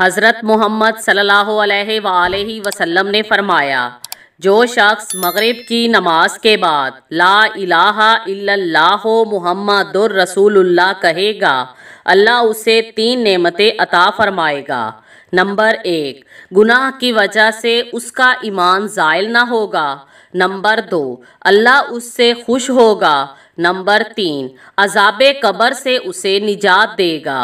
हज़रत मोहम्मद सल्लल्लाहु वसम ने फरमाया जो शख्स मग़रब की नमाज के बाद ला इलाहा मोहम्मद मुहम्मद रसूलुल्लाह कहेगा अल्लाह उसे तीन नेमतें अता फरमाएगा नंबर एक गुनाह की वजह से उसका ईमान ज़ायल ना होगा नंबर दो अल्लाह उससे खुश होगा नंबर तीन अजाब कबर से उसे निजात देगा